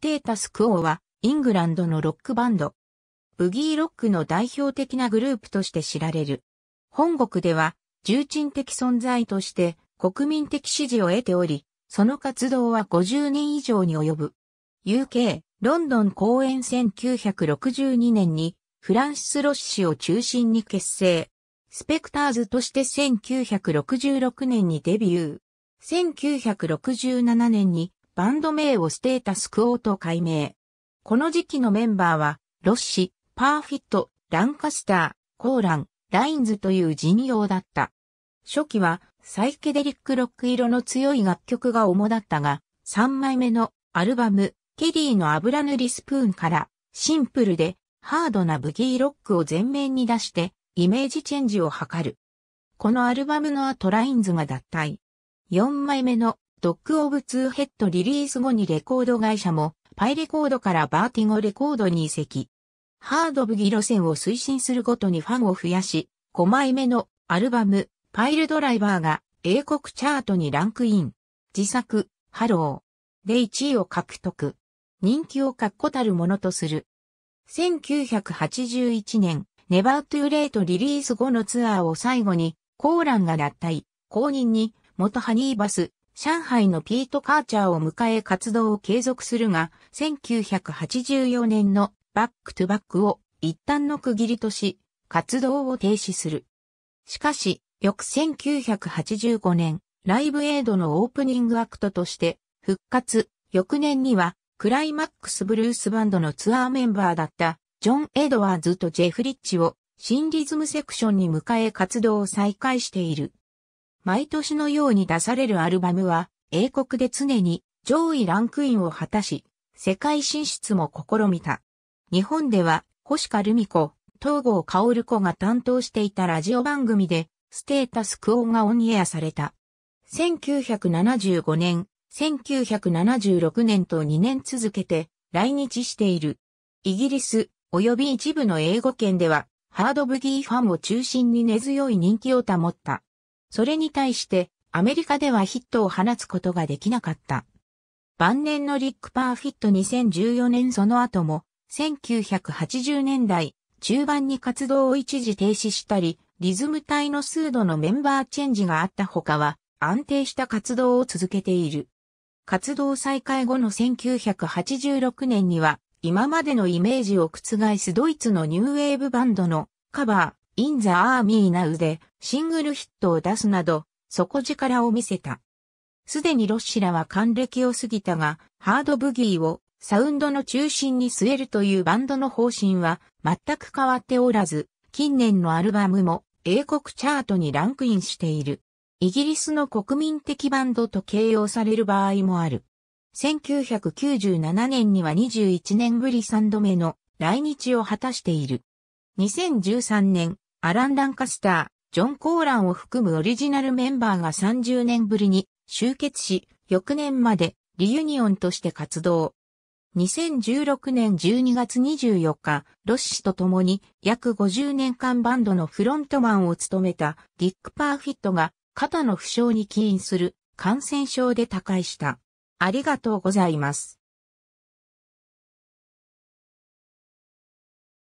ステータスクオーは、イングランドのロックバンド。ブギーロックの代表的なグループとして知られる。本国では、重鎮的存在として国民的支持を得ており、その活動は50年以上に及ぶ。UK、ロンドン公演1962年に、フランシス・ロッシを中心に結成。スペクターズとして1966年にデビュー。1967年にバンド名をステータスクオーと改名。この時期のメンバーは、ロッシ、パーフィット、ランカスター、コーラン、ラインズという陣容だった。初期はサイケデリックロック色の強い楽曲が主だったが、3枚目のアルバム、ケリーの油塗りスプーンからシンプルでハードなブギーロックを前面に出してイメージチェンジを図る。このアルバムの後ラインズが脱退。4枚目のドック・オブ・ツー・ヘッドリリース後にレコード会社もパイレコードからバーティゴレコードに移籍。ハードブギ路線を推進するごとにファンを増やし、5枚目のアルバム、パイルドライバーが英国チャートにランクイン。自作、ハロー。で1位を獲得。人気を確固たるものとする。1981年、ネバートゥーレートリリース後のツアーを最後に、コーランが脱退、公認に、元ハニーバス、上海のピートカーチャーを迎え活動を継続するが、1984年のバックトゥバックを一旦の区切りとし、活動を停止する。しかし、翌1985年、ライブエイドのオープニングアクトとして復活、翌年にはクライマックスブルースバンドのツアーメンバーだったジョン・エドワーズとジェフ・リッチを新リズムセクションに迎え活動を再開している。毎年のように出されるアルバムは、英国で常に上位ランクインを果たし、世界進出も試みた。日本では、星香るみ子、東郷薫子が担当していたラジオ番組で、ステータスクオーがオンエアされた。1975年、1976年と2年続けて来日している。イギリス、及び一部の英語圏では、ハードブギーファンを中心に根強い人気を保った。それに対して、アメリカではヒットを放つことができなかった。晩年のリック・パーフィット2014年その後も、1980年代中盤に活動を一時停止したり、リズム隊の数度のメンバーチェンジがあったほかは、安定した活動を続けている。活動再開後の1986年には、今までのイメージを覆すドイツのニューウェーブバンドのカバー、In the Army Now でシングルヒットを出すなど、底力を見せた。すでにロッシラは還暦を過ぎたが、ハードブギーをサウンドの中心に据えるというバンドの方針は全く変わっておらず、近年のアルバムも英国チャートにランクインしている。イギリスの国民的バンドと形容される場合もある。1997年には21年ぶり3度目の来日を果たしている。2013年、アラン・ランカスター、ジョン・コーランを含むオリジナルメンバーが30年ぶりに集結し、翌年までリユニオンとして活動。2016年12月24日、ロッシと共に約50年間バンドのフロントマンを務めたディック・パーフィットが肩の負傷に起因する感染症で他界した。ありがとうございます。